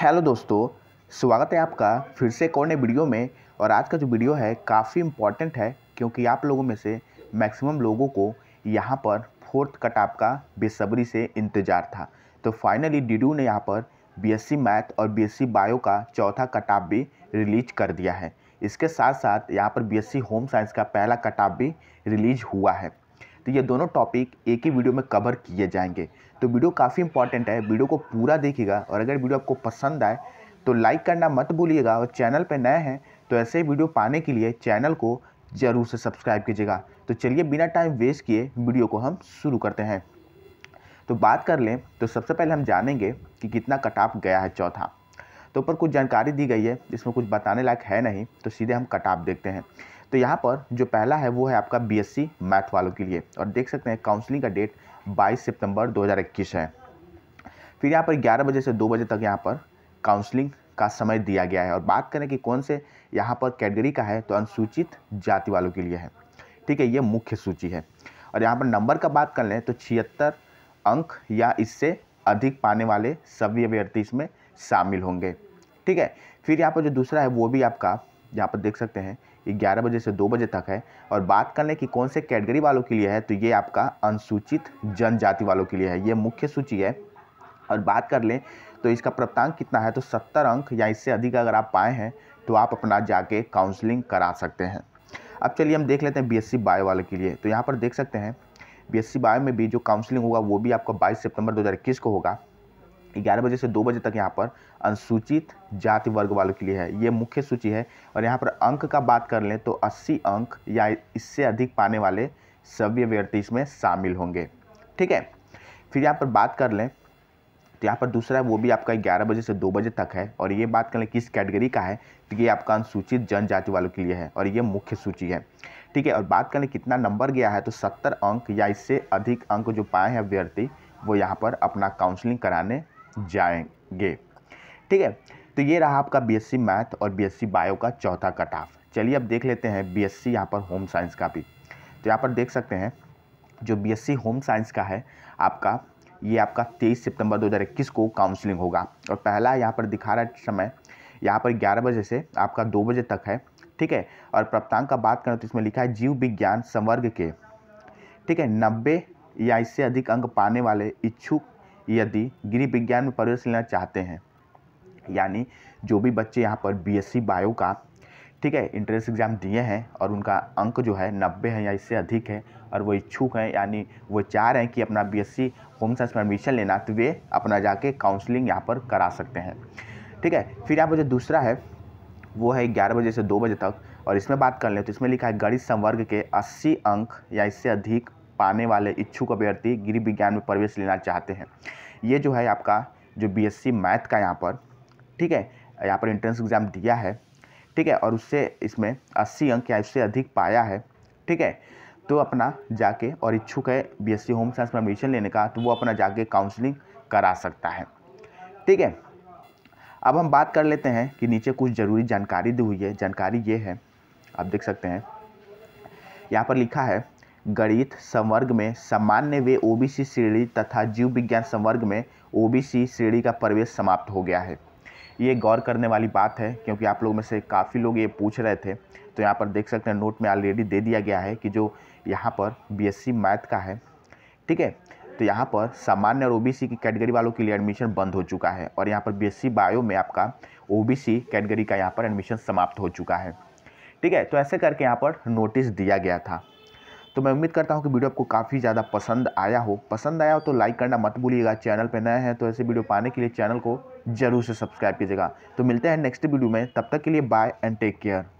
hello दोस्तों स्वागत है आपका फिर से एक और नए वीडियो में और आज का जो वीडियो है काफ़ी इम्पॉर्टेंट है क्योंकि आप लोगों में से मैक्सिमम लोगों को यहाँ पर फोर्थ कट आपका बेसब्री से इंतज़ार था तो फाइनली डीडू ने यहाँ पर बीएससी मैथ और बीएससी बायो का चौथा कटाप भी रिलीज कर दिया है इसके साथ साथ यहाँ पर बी होम साइंस का पहला कटाप भी रिलीज हुआ है तो ये दोनों टॉपिक एक ही वीडियो में कवर किए जाएंगे तो वीडियो काफ़ी इंपॉर्टेंट है वीडियो को पूरा देखिएगा और अगर वीडियो आपको पसंद आए तो लाइक करना मत भूलिएगा और चैनल पर नए हैं तो ऐसे वीडियो पाने के लिए चैनल को ज़रूर से सब्सक्राइब कीजिएगा तो चलिए बिना टाइम वेस्ट किए वीडियो को हम शुरू करते हैं तो बात कर लें तो सबसे पहले हम जानेंगे कि कितना कट ऑफ गया है चौथा तो ऊपर कुछ जानकारी दी गई है इसमें कुछ बताने लायक है नहीं तो सीधे हम कट ऑफ देखते हैं तो यहाँ पर जो पहला है वो है आपका बीएससी मैथ वालों के लिए और देख सकते हैं काउंसलिंग का डेट 22 सितंबर 2021 है फिर यहाँ पर 11 बजे से 2 बजे तक यहाँ पर काउंसलिंग का समय दिया गया है और बात करें कि कौन से यहाँ पर कैटेगरी का है तो अनुसूचित जाति वालों के लिए है ठीक है ये मुख्य सूची है और यहाँ पर नंबर का बात कर लें तो छिहत्तर अंक या इससे अधिक पाने वाले सभी अभ्यर्थी इसमें शामिल होंगे ठीक है फिर यहाँ पर जो दूसरा है वो भी आपका यहाँ पर देख सकते हैं ग्यारह बजे से दो बजे तक है और बात कर लें कि कौन से कैटेगरी वालों के लिए है तो ये आपका अनुसूचित जनजाति वालों के लिए है ये मुख्य सूची है और बात कर लें तो इसका प्राप्तांक कितना है तो सत्तर अंक या इससे अधिक अगर आप पाए हैं तो आप अपना जाके काउंसलिंग करा सकते हैं अब चलिए हम देख लेते हैं बीएससी बायो e वाले के लिए तो यहाँ पर देख सकते हैं बीएससी बायो e में भी जो काउंसलिंग होगा वो भी आपका 22 सितंबर 2021 को होगा ग्यारह बजे से दो बजे तक यहाँ पर अनुसूचित जाति वर्ग वालों के लिए है ये मुख्य सूची है और यहाँ पर अंक का बात कर लें तो अस्सी अंक या इससे अधिक पाने वाले सभ्य व्यर्थी इसमें शामिल होंगे ठीक है फिर यहाँ पर बात कर लें तो यहाँ पर दूसरा वो भी आपका ग्यारह बजे से दो बजे तक है और ये बात कर लें किस कैटेगरी का है तो ये आपका अनुसूचित जनजाति वालों के लिए है और ये मुख्य सूची है ठीक है और बात कर लें कितना नंबर गया है तो सत्तर अंक या इससे अधिक अंक जो पाए हैं अभ्यर्थी वो यहाँ पर अपना काउंसलिंग कराने जाएंगे ठीक है तो ये रहा आपका बीएससी मैथ और बीएससी बायो का चौथा कट ऑफ चलिए अब देख लेते हैं बीएससी यहाँ पर होम साइंस का भी तो यहाँ पर देख सकते हैं जो बीएससी होम साइंस का है आपका ये आपका 23 सितंबर 2021 को काउंसलिंग होगा और पहला यहाँ पर दिखा रहा समय यहाँ पर 11 बजे से आपका 2 बजे तक है ठीक है और प्रप्तांग का बात करें तो इसमें लिखा है जीव विज्ञान संवर्ग के ठीक है नब्बे या इससे अधिक अंक पाने वाले इच्छुक यदि गृह विज्ञान में प्रवेश लेना चाहते हैं यानी जो भी बच्चे यहाँ पर बीएससी बायो का ठीक है इंट्रेंस एग्ज़ाम दिए हैं और उनका अंक जो है नब्बे है या इससे अधिक है और वो इच्छुक हैं यानी वो चाह रहे हैं कि अपना बीएससी होम साइंस में एडमिशन लेना तो वे अपना जाके काउंसलिंग यहाँ पर करा सकते हैं ठीक है फिर यहाँ पर जो दूसरा है वो है ग्यारह बजे से दो बजे तक और इसमें बात कर लें तो इसमें लिखा है गणित संवर्ग के अस्सी अंक या इससे अधिक पाने वाले इच्छुक अभ्यर्थी गृह विज्ञान में प्रवेश लेना चाहते हैं ये जो है आपका जो बीएससी मैथ का यहाँ पर ठीक है यहाँ पर इंट्रेंस एग्ज़ाम दिया है ठीक है और उससे इसमें अस्सी अंक या इससे अधिक पाया है ठीक है तो अपना जाके और इच्छुक है बीएससी होम साइंस में एडमिशन लेने का तो वो अपना जाके काउंसलिंग करा सकता है ठीक है अब हम बात कर लेते हैं कि नीचे कुछ ज़रूरी जानकारी दी हुई है जानकारी ये है आप देख सकते हैं यहाँ पर लिखा है गणित संवर्ग में सामान्य वे ओबीसी श्रेणी तथा जीव विज्ञान संवर्ग में ओबीसी श्रेणी का प्रवेश समाप्त हो गया है ये गौर करने वाली बात है क्योंकि आप लोग में से काफ़ी लोग ये पूछ रहे थे तो यहाँ पर देख सकते हैं नोट में ऑलरेडी दे दिया गया है कि जो यहाँ पर बी मैथ का है ठीक है तो यहाँ पर सामान्य और ओबीसी की कैटेगरी वालों के लिए एडमिशन बंद हो चुका है और यहाँ पर बीएससी बायो में आपका ओबीसी कैटेगरी का यहाँ पर एडमिशन समाप्त हो चुका है ठीक है तो ऐसे करके यहाँ पर नोटिस दिया गया था तो मैं उम्मीद करता हूँ कि वीडियो आपको काफ़ी ज़्यादा पसंद आया हो पसंद आया हो तो लाइक करना मत भूलिएगा चैनल पर नए हैं तो ऐसे वीडियो पाने के लिए चैनल को जरूर से सब्सक्राइब कीजिएगा तो मिलते हैं नेक्स्ट वीडियो में तब तक के लिए बाय एंड टेक केयर